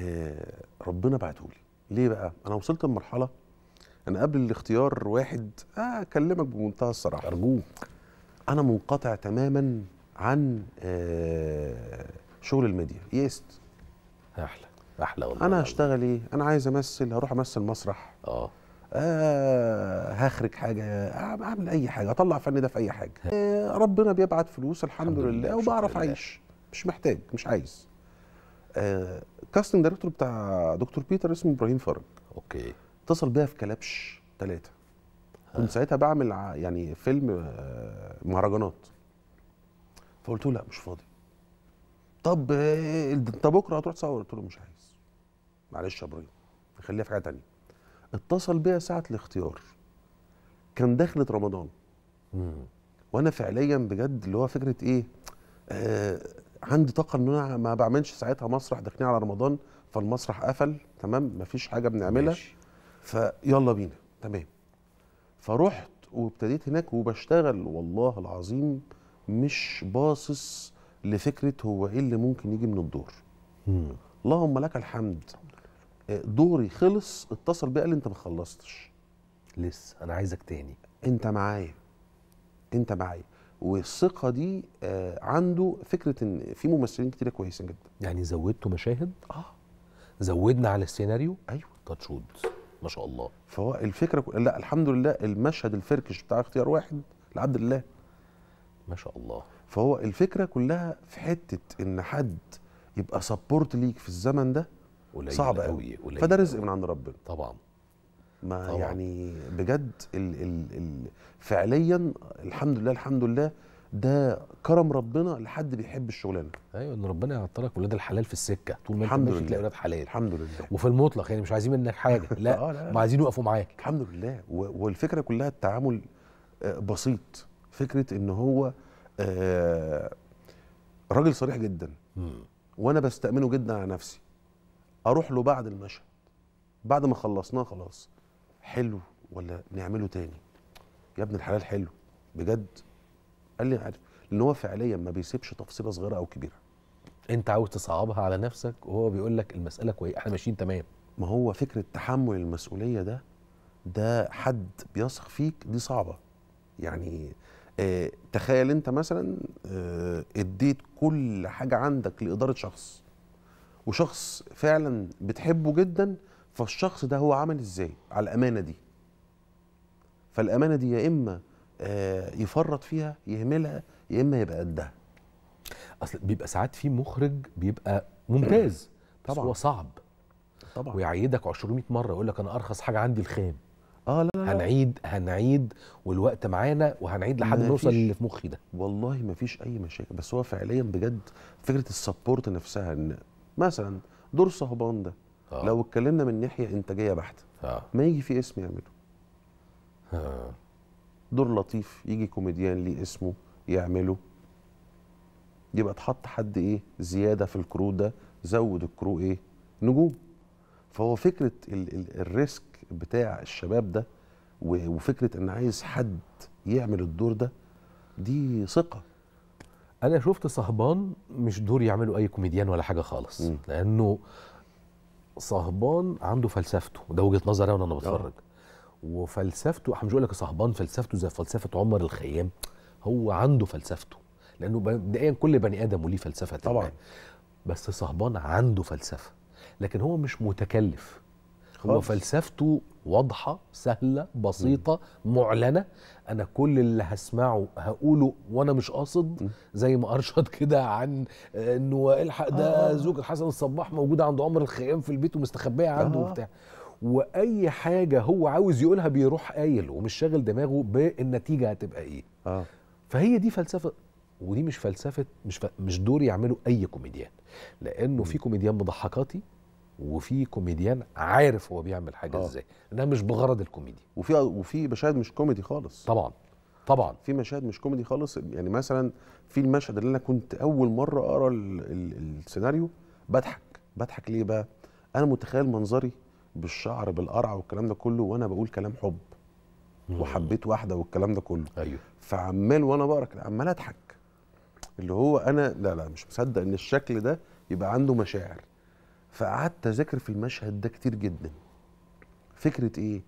آه، ربنا بعته لي ليه بقى انا وصلت لمرحله انا قبل الاختيار واحد آه، اكلمك بمنتهى الصراحه ارجوك انا منقطع تماما عن آه، شغل الميديا يئست احلى احلى والله انا هشتغل ايه انا عايز امثل هروح امثل مسرح اه آه هخرج حاجه اعمل اي حاجه اطلع فن ده في اي حاجه آه ربنا بيبعت فلوس الحمد, الحمد لله, لله وبعرف اعيش مش محتاج مش عايز كاستنج آه، دايركتور بتاع دكتور بيتر اسمه ابراهيم فرج اوكي اتصل بيا في كلبش ثلاثه كنت ساعتها بعمل يعني فيلم آه، مهرجانات فقلت له لا مش فاضي طب انت آه، بكره هتروح تصور قلت له مش عايز معلش يا ابراهيم خليها في حاجه ثانيه اتصل بيا ساعه الاختيار كان دخلة رمضان مم. وانا فعليا بجد اللي هو فكره ايه آه عندي طاقه ان انا ما بعملش ساعتها مسرح داخلين على رمضان فالمسرح قفل تمام مفيش حاجه بنعملها ماشي. فيلا بينا تمام فروحت وابتديت هناك وبشتغل والله العظيم مش باصص لفكره هو ايه اللي ممكن يجي من الدور مم. اللهم لك الحمد آه، دوري خلص اتصل بيا قال لي انت ما خلصتش لسه انا عايزك تاني انت معايا انت معايا والثقه دي آه، عنده فكره ان في ممثلين كتير كويسين جدا يعني زودتوا مشاهد اه زودنا على السيناريو ايوه تاتشود ما شاء الله فهو الفكره لا الحمد لله المشهد الفركش بتاع اختيار واحد لعبد الله ما شاء الله فهو الفكره كلها في حته ان حد يبقى سبورت ليك في الزمن ده صعب قوي, قوي. فده رزق من عند ربنا طبعا ما طبعا. يعني بجد الـ الـ الـ فعليا الحمد لله الحمد لله ده كرم ربنا لحد بيحب الشغلانه ايوه ان ربنا يعطلك ولاد الحلال في السكه طول ما انت ماشي تلاقي ولاد حلال الحمد لله وفي المطلق يعني مش عايزين منك حاجه لا, آه لا, ما عايزين يقفوا معاك الحمد لله والفكره كلها التعامل آه، بسيط فكره ان هو آه، راجل صريح جدا وانا بستامنه جدا على نفسي اروح له بعد المشهد بعد ما خلصناه خلاص حلو ولا نعمله تاني يا ابن الحلال حلو بجد قال لي عارف لان هو فعليا ما بيسيبش تفصيله صغيره او كبيره انت عاوز تصعبها على نفسك وهو بيقول لك المساله كويسه احنا ماشيين تمام ما هو فكره تحمل المسؤوليه ده ده حد بيثق فيك دي صعبه يعني آه تخيل انت مثلا آه اديت كل حاجه عندك لاداره شخص وشخص فعلا بتحبه جدا فالشخص ده هو عمل ازاي على الامانه دي فالامانه دي يا اما آه، يفرط فيها يهملها يا اما يبقى قدها اصل بيبقى ساعات في مخرج بيبقى ممتاز بس طبعا هو صعب طبعا ويعيدك 200 مره يقول لك انا ارخص حاجه عندي الخام اه لا, لا هنعيد هنعيد والوقت معانا وهنعيد لحد ما نوصل اللي في مخي ده والله ما فيش اي مشاكل بس هو فعليا بجد فكره السبورت نفسها ان مثلا دور صهبان ده آه. لو اتكلمنا من ناحيه انتاجيه بحته آه. ما يجي في اسم يعمله آه. دور لطيف يجي كوميديان ليه اسمه يعمله يبقى اتحط حد ايه زياده في الكرو ده زود الكرو ايه نجوم فهو فكره ال ال الريسك بتاع الشباب ده وفكره ان عايز حد يعمل الدور ده دي ثقه انا شفت صهبان مش دور يعمله اي كوميديان ولا حاجه خالص م. لانه صهبان عنده فلسفته ده وجهه نظري وانا آه. بتفرج وفلسفته احنا مش هقول لك صهبان فلسفته زي فلسفه عمر الخيام هو عنده فلسفته لانه بدايا كل بني ادم وليه فلسفه طبعا بس صهبان عنده فلسفه لكن هو مش متكلف خالص. هو فلسفته واضحة سهلة بسيطة م. معلنة أنا كل اللي هسمعه هقوله وأنا مش قاصد م. زي ما أرشد كده عن آه، إنه الحق ده آه. زوج الحسن الصباح موجودة عند عمر الخيام في البيت ومستخبية عنده آه. وبتاع واي حاجه هو عاوز يقولها بيروح قايل ومش شاغل دماغه بالنتيجه هتبقى ايه آه. فهي دي فلسفه ودي مش فلسفه مش ف... مش دور يعمله اي كوميديان لانه م. في كوميديان مضحكاتي وفي كوميديان عارف هو بيعمل حاجه آه. ازاي ده مش بغرض الكوميدي وفي وفي مشاهد مش كوميدي خالص طبعا طبعا في مشاهد مش كوميدي خالص يعني مثلا في المشهد اللي انا كنت اول مره اقرا السيناريو بضحك بضحك ليه بقى انا متخيل منظري بالشعر بالقرع والكلام ده كله وانا بقول كلام حب وحبيت واحده والكلام ده كله ايوه فعمال وانا بقرا عمال اضحك اللي هو انا لا لا مش مصدق ان الشكل ده يبقى عنده مشاعر فقعدت اذاكر في المشهد ده كتير جدا فكره ايه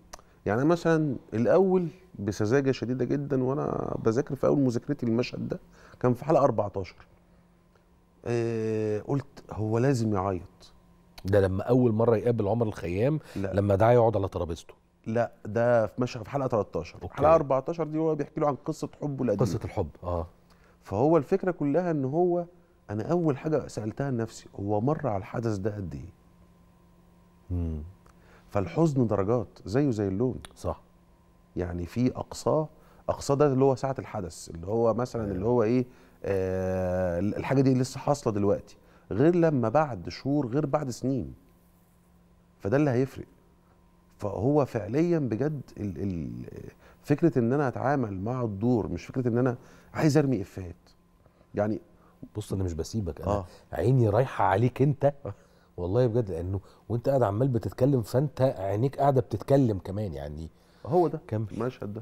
يعني مثلا الاول بسذاجه شديده جدا وانا بذاكر في اول مذاكرتي للمشهد ده كان في حلقه 14 آه قلت هو لازم يعيط ده لما اول مره يقابل عمر الخيام لا. لما دعاه يقعد على ترابيزته لا ده في مشهد في حلقه 13 أوكي. حلقه 14 دي هو بيحكي له عن قصه حبه القديمه قصه الحب اه فهو الفكره كلها ان هو انا اول حاجه سالتها لنفسي هو مر على الحدث ده قد ايه فالحزن درجات زيه زي اللون صح يعني في اقصاه اقصاه ده اللي هو ساعه الحدث اللي هو مثلا أيوه. اللي هو ايه آه الحاجه دي لسه حاصله دلوقتي غير لما بعد شهور غير بعد سنين فده اللي هيفرق فهو فعليا بجد الـ الـ فكره ان انا اتعامل مع الدور مش فكره ان انا عايز ارمي افات يعني بص انا مش بسيبك انا آه. عيني رايحه عليك انت والله بجد لانه وانت قاعد عمال بتتكلم فانت عينيك قاعده بتتكلم كمان يعني هو ده المشهد ده